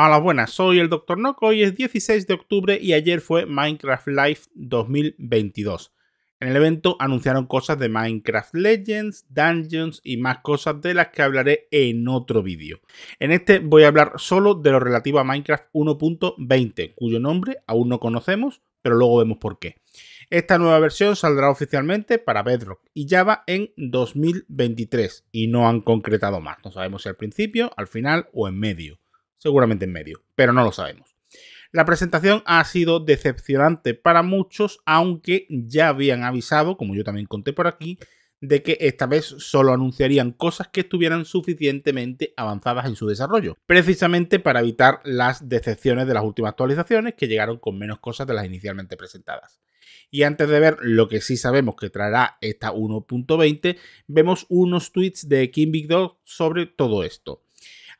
Hola, buenas, soy el Dr. Noco, hoy es 16 de octubre y ayer fue Minecraft Live 2022. En el evento anunciaron cosas de Minecraft Legends, Dungeons y más cosas de las que hablaré en otro vídeo. En este voy a hablar solo de lo relativo a Minecraft 1.20, cuyo nombre aún no conocemos, pero luego vemos por qué. Esta nueva versión saldrá oficialmente para Bedrock y Java en 2023 y no han concretado más. No sabemos si al principio, al final o en medio seguramente en medio, pero no lo sabemos. La presentación ha sido decepcionante para muchos, aunque ya habían avisado, como yo también conté por aquí, de que esta vez solo anunciarían cosas que estuvieran suficientemente avanzadas en su desarrollo, precisamente para evitar las decepciones de las últimas actualizaciones que llegaron con menos cosas de las inicialmente presentadas. Y antes de ver lo que sí sabemos que traerá esta 1.20, vemos unos tweets de Kim Big Dog sobre todo esto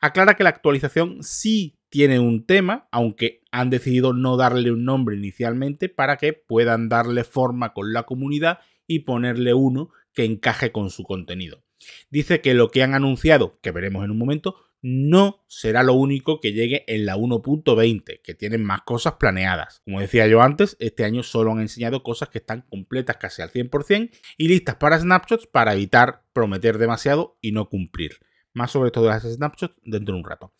aclara que la actualización sí tiene un tema, aunque han decidido no darle un nombre inicialmente para que puedan darle forma con la comunidad y ponerle uno que encaje con su contenido. Dice que lo que han anunciado, que veremos en un momento, no será lo único que llegue en la 1.20, que tienen más cosas planeadas. Como decía yo antes, este año solo han enseñado cosas que están completas casi al 100% y listas para snapshots para evitar prometer demasiado y no cumplir más sobre todo las snapshots, dentro de un rato.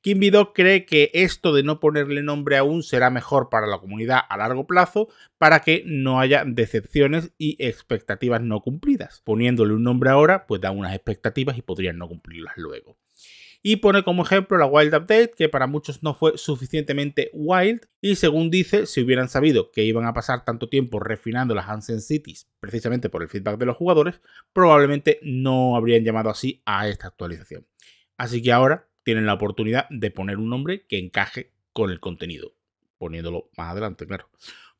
Kim Bido cree que esto de no ponerle nombre aún será mejor para la comunidad a largo plazo para que no haya decepciones y expectativas no cumplidas. Poniéndole un nombre ahora, pues da unas expectativas y podrían no cumplirlas luego y pone como ejemplo la Wild Update, que para muchos no fue suficientemente wild, y según dice, si hubieran sabido que iban a pasar tanto tiempo refinando las Hansen Cities, precisamente por el feedback de los jugadores, probablemente no habrían llamado así a esta actualización. Así que ahora tienen la oportunidad de poner un nombre que encaje con el contenido, poniéndolo más adelante, claro.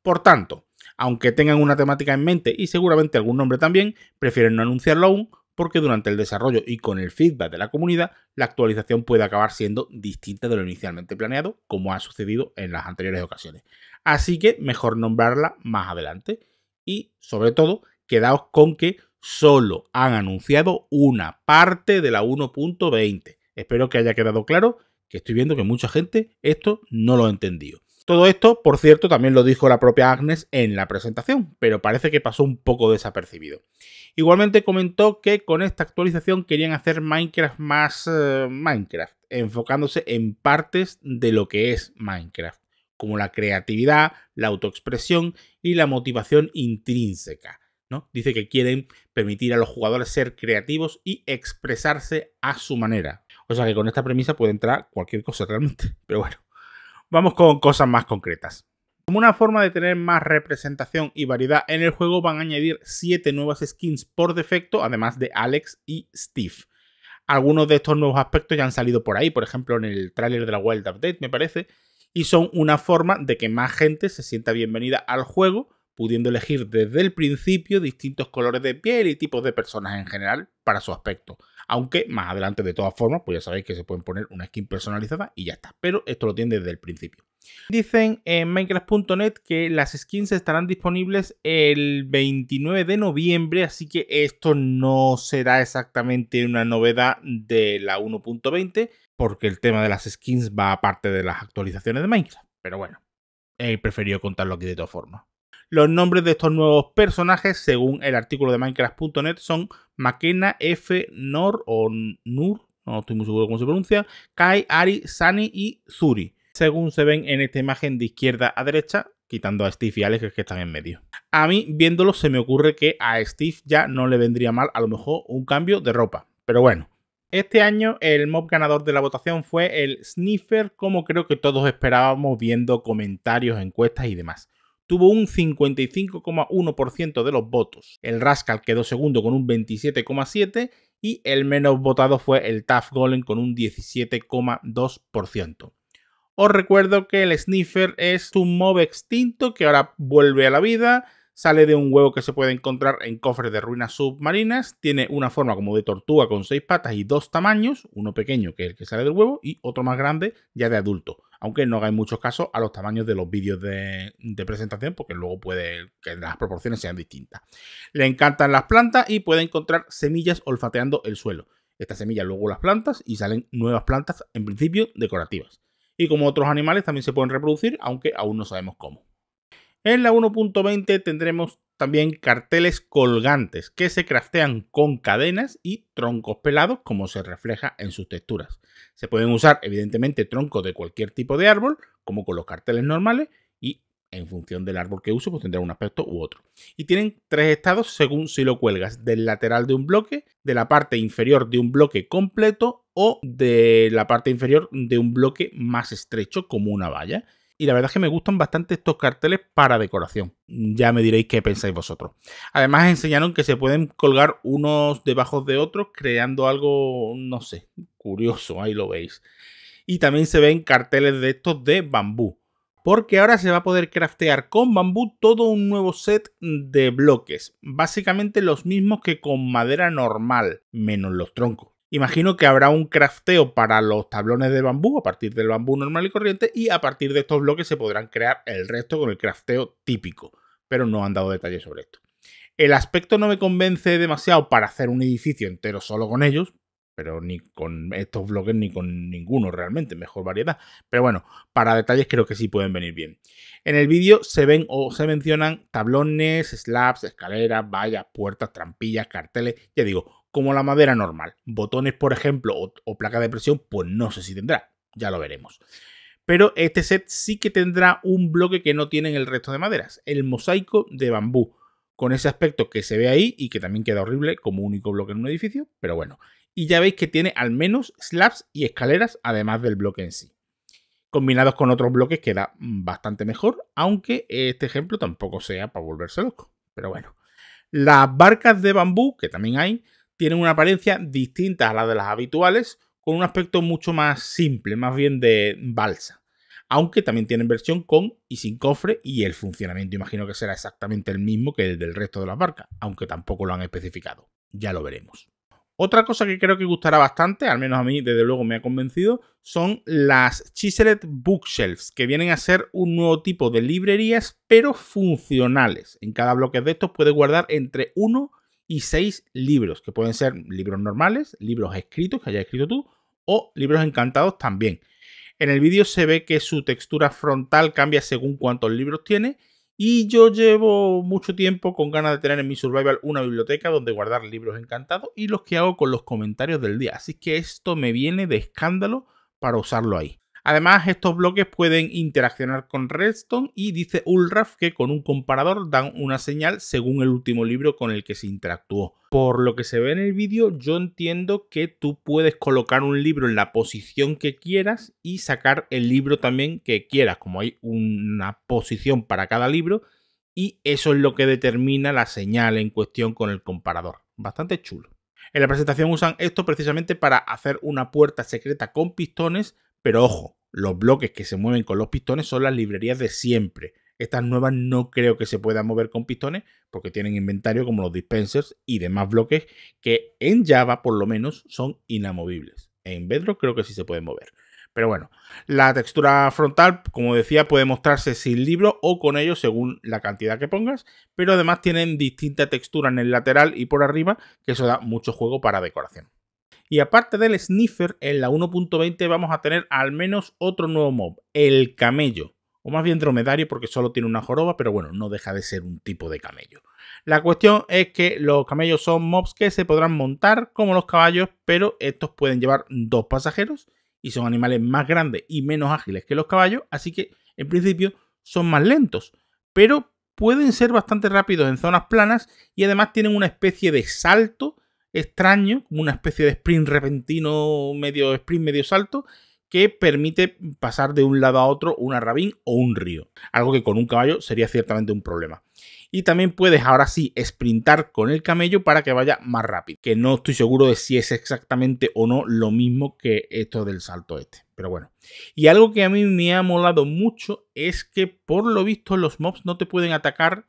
Por tanto, aunque tengan una temática en mente y seguramente algún nombre también, prefieren no anunciarlo aún porque durante el desarrollo y con el feedback de la comunidad, la actualización puede acabar siendo distinta de lo inicialmente planeado, como ha sucedido en las anteriores ocasiones. Así que mejor nombrarla más adelante. Y sobre todo, quedaos con que solo han anunciado una parte de la 1.20. Espero que haya quedado claro que estoy viendo que mucha gente esto no lo ha entendido. Todo esto, por cierto, también lo dijo la propia Agnes en la presentación, pero parece que pasó un poco desapercibido. Igualmente comentó que con esta actualización querían hacer Minecraft más eh, Minecraft, enfocándose en partes de lo que es Minecraft, como la creatividad, la autoexpresión y la motivación intrínseca. ¿no? Dice que quieren permitir a los jugadores ser creativos y expresarse a su manera. O sea que con esta premisa puede entrar cualquier cosa realmente, pero bueno. Vamos con cosas más concretas. Como una forma de tener más representación y variedad en el juego, van a añadir 7 nuevas skins por defecto, además de Alex y Steve. Algunos de estos nuevos aspectos ya han salido por ahí, por ejemplo en el tráiler de la Wild Update, me parece, y son una forma de que más gente se sienta bienvenida al juego, pudiendo elegir desde el principio distintos colores de piel y tipos de personas en general para su aspecto. Aunque más adelante, de todas formas, pues ya sabéis que se pueden poner una skin personalizada y ya está. Pero esto lo tienen desde el principio. Dicen en Minecraft.net que las skins estarán disponibles el 29 de noviembre, así que esto no será exactamente una novedad de la 1.20, porque el tema de las skins va aparte de las actualizaciones de Minecraft. Pero bueno, he preferido contarlo aquí de todas formas. Los nombres de estos nuevos personajes, según el artículo de Minecraft.net, son Makena, F, Nor o Nur, no estoy muy seguro cómo se pronuncia, Kai, Ari, Sani y Zuri, según se ven en esta imagen de izquierda a derecha, quitando a Steve y Alex, que, que están en medio. A mí, viéndolo, se me ocurre que a Steve ya no le vendría mal a lo mejor un cambio de ropa, pero bueno. Este año el mob ganador de la votación fue el Sniffer, como creo que todos esperábamos viendo comentarios, encuestas y demás tuvo un 55,1% de los votos. El Rascal quedó segundo con un 27,7% y el menos votado fue el Taft Golem con un 17,2%. Os recuerdo que el Sniffer es un mob extinto que ahora vuelve a la vida, sale de un huevo que se puede encontrar en cofres de ruinas submarinas, tiene una forma como de tortuga con seis patas y dos tamaños, uno pequeño que es el que sale del huevo y otro más grande ya de adulto aunque no hagáis muchos casos a los tamaños de los vídeos de, de presentación, porque luego puede que las proporciones sean distintas. Le encantan las plantas y puede encontrar semillas olfateando el suelo. Estas semillas luego las plantas y salen nuevas plantas, en principio decorativas. Y como otros animales también se pueden reproducir, aunque aún no sabemos cómo. En la 1.20 tendremos también carteles colgantes que se craftean con cadenas y troncos pelados como se refleja en sus texturas. Se pueden usar evidentemente troncos de cualquier tipo de árbol, como con los carteles normales, y en función del árbol que uso, pues tendrá un aspecto u otro. Y tienen tres estados según si lo cuelgas del lateral de un bloque, de la parte inferior de un bloque completo o de la parte inferior de un bloque más estrecho como una valla y la verdad es que me gustan bastante estos carteles para decoración. Ya me diréis qué pensáis vosotros. Además enseñaron que se pueden colgar unos debajo de otros creando algo, no sé, curioso, ahí lo veis. Y también se ven carteles de estos de bambú. Porque ahora se va a poder craftear con bambú todo un nuevo set de bloques. Básicamente los mismos que con madera normal, menos los troncos. Imagino que habrá un crafteo para los tablones de bambú a partir del bambú normal y corriente y a partir de estos bloques se podrán crear el resto con el crafteo típico, pero no han dado detalles sobre esto. El aspecto no me convence demasiado para hacer un edificio entero solo con ellos, pero ni con estos bloques ni con ninguno realmente, mejor variedad. Pero bueno, para detalles creo que sí pueden venir bien. En el vídeo se ven o se mencionan tablones, slabs, escaleras, vallas, puertas, trampillas, carteles, ya digo, como la madera normal. Botones, por ejemplo, o, placa de presión, pues no sé si tendrá, ya lo veremos. Pero este set sí que tendrá un bloque que no tienen el resto de maderas, el mosaico de bambú, con ese aspecto que se ve ahí y que también queda horrible como único bloque en un edificio, pero bueno. Y ya veis que tiene al menos slabs y escaleras, además del bloque en sí. Combinados con otros bloques queda bastante mejor, aunque este ejemplo tampoco sea para volverse loco, pero bueno. Las barcas de bambú, que también hay, tienen una apariencia distinta a la de las habituales, con un aspecto mucho más simple, más bien de balsa. Aunque también tienen versión con y sin cofre y el funcionamiento imagino que será exactamente el mismo que el del resto de las barcas, aunque tampoco lo han especificado. Ya lo veremos. Otra cosa que creo que gustará bastante, al menos a mí desde luego me ha convencido, son las Chiselet Bookshelves, que vienen a ser un nuevo tipo de librerías, pero funcionales. En cada bloque de estos puedes guardar entre uno y seis libros, que pueden ser libros normales, libros escritos que haya escrito tú o libros encantados también. En el vídeo se ve que su textura frontal cambia según cuántos libros tiene y yo llevo mucho tiempo con ganas de tener en mi survival una biblioteca donde guardar libros encantados y los que hago con los comentarios del día. Así que esto me viene de escándalo para usarlo ahí. Además, estos bloques pueden interaccionar con Redstone y dice Ulraf que con un comparador dan una señal según el último libro con el que se interactuó. Por lo que se ve en el vídeo, yo entiendo que tú puedes colocar un libro en la posición que quieras y sacar el libro también que quieras, como hay una posición para cada libro, y eso es lo que determina la señal en cuestión con el comparador. Bastante chulo. En la presentación usan esto precisamente para hacer una puerta secreta con pistones pero ojo, los bloques que se mueven con los pistones son las librerías de siempre. Estas nuevas no creo que se puedan mover con pistones porque tienen inventario como los dispensers y demás bloques que en Java por lo menos son inamovibles. En Bedrock creo que sí se pueden mover. Pero bueno, la textura frontal, como decía, puede mostrarse sin libro o con ellos según la cantidad que pongas, pero además tienen distinta textura en el lateral y por arriba, que eso da mucho juego para decoración. Y aparte del sniffer, en la 1.20 vamos a tener al menos otro nuevo mob, el camello. O más bien dromedario porque solo tiene una joroba, pero bueno, no deja de ser un tipo de camello. La cuestión es que los camellos son mobs que se podrán montar como los caballos, pero estos pueden llevar dos pasajeros y son animales más grandes y menos ágiles que los caballos, así que en principio son más lentos, pero pueden ser bastante rápidos en zonas planas y además tienen una especie de salto extraño, como una especie de sprint repentino, medio sprint, medio salto, que permite pasar de un lado a otro una rabín o un río, algo que con un caballo sería ciertamente un problema. Y también puedes ahora sí sprintar con el camello para que vaya más rápido, que no estoy seguro de si es exactamente o no lo mismo que esto del salto este, pero bueno. Y algo que a mí me ha molado mucho es que por lo visto los mobs no te pueden atacar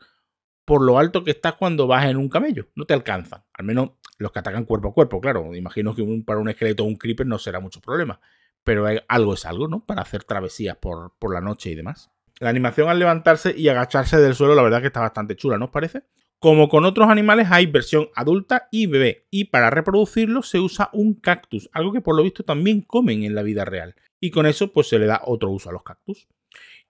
por lo alto que estás cuando vas en un camello. No te alcanzan. Al menos los que atacan cuerpo a cuerpo, claro. Imagino que para un esqueleto o un creeper no será mucho problema. Pero algo es algo, ¿no? Para hacer travesías por, por la noche y demás. La animación al levantarse y agacharse del suelo, la verdad que está bastante chula, ¿no os parece? Como con otros animales, hay versión adulta y bebé, y para reproducirlo se usa un cactus, algo que por lo visto también comen en la vida real. Y con eso, pues se le da otro uso a los cactus.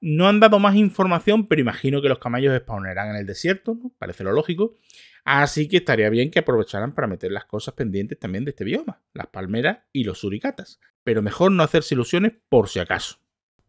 No han dado más información, pero imagino que los camallos spawnerán en el desierto, parece lo lógico. Así que estaría bien que aprovecharan para meter las cosas pendientes también de este bioma, las palmeras y los suricatas. Pero mejor no hacerse ilusiones por si acaso.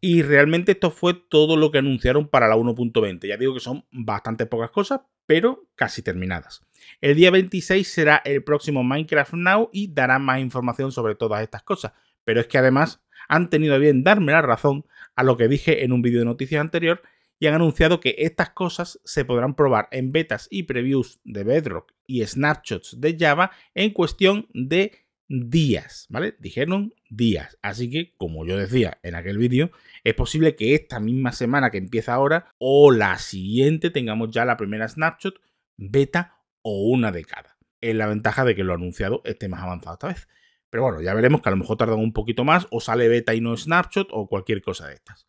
Y realmente esto fue todo lo que anunciaron para la 1.20. Ya digo que son bastante pocas cosas, pero casi terminadas. El día 26 será el próximo Minecraft Now y darán más información sobre todas estas cosas. Pero es que además han tenido bien darme la razón a lo que dije en un vídeo de noticias anterior y han anunciado que estas cosas se podrán probar en betas y previews de Bedrock y snapshots de Java en cuestión de días, ¿vale? Dijeron días. Así que, como yo decía en aquel vídeo, es posible que esta misma semana que empieza ahora o la siguiente tengamos ya la primera snapshot, beta o una de cada. Es la ventaja de que lo anunciado esté más avanzado esta vez. Pero bueno, ya veremos que a lo mejor tardan un poquito más o sale beta y no snapshot o cualquier cosa de estas.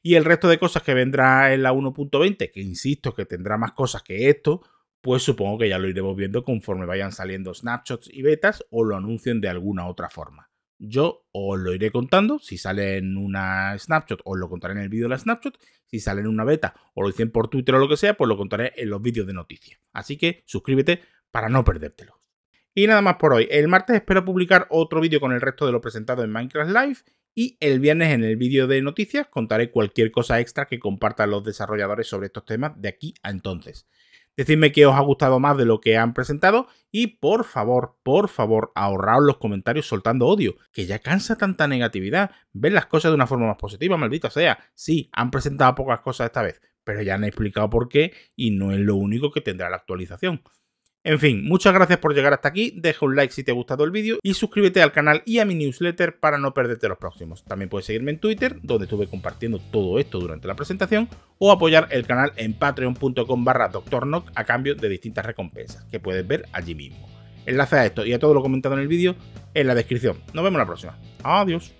Y el resto de cosas que vendrá en la 1.20, que insisto que tendrá más cosas que esto, pues supongo que ya lo iremos viendo conforme vayan saliendo snapshots y betas o lo anuncien de alguna otra forma. Yo os lo iré contando, si sale en una snapshot os lo contaré en el vídeo de la snapshot, si sale en una beta o lo dicen por Twitter o lo que sea, pues lo contaré en los vídeos de noticias. Así que suscríbete para no perdértelo. Y nada más por hoy. El martes espero publicar otro vídeo con el resto de lo presentado en Minecraft Live. Y el viernes en el vídeo de noticias contaré cualquier cosa extra que compartan los desarrolladores sobre estos temas de aquí a entonces. Decidme qué os ha gustado más de lo que han presentado y por favor, por favor, ahorraos los comentarios soltando odio, que ya cansa tanta negatividad. Ven las cosas de una forma más positiva, maldita sea. Sí, han presentado pocas cosas esta vez, pero ya han explicado por qué y no es lo único que tendrá la actualización. En fin, muchas gracias por llegar hasta aquí, deja un like si te ha gustado el vídeo y suscríbete al canal y a mi newsletter para no perderte los próximos. También puedes seguirme en Twitter, donde estuve compartiendo todo esto durante la presentación, o apoyar el canal en patreon.com barra a cambio de distintas recompensas que puedes ver allí mismo. Enlace a esto y a todo lo comentado en el vídeo en la descripción. Nos vemos la próxima. Adiós.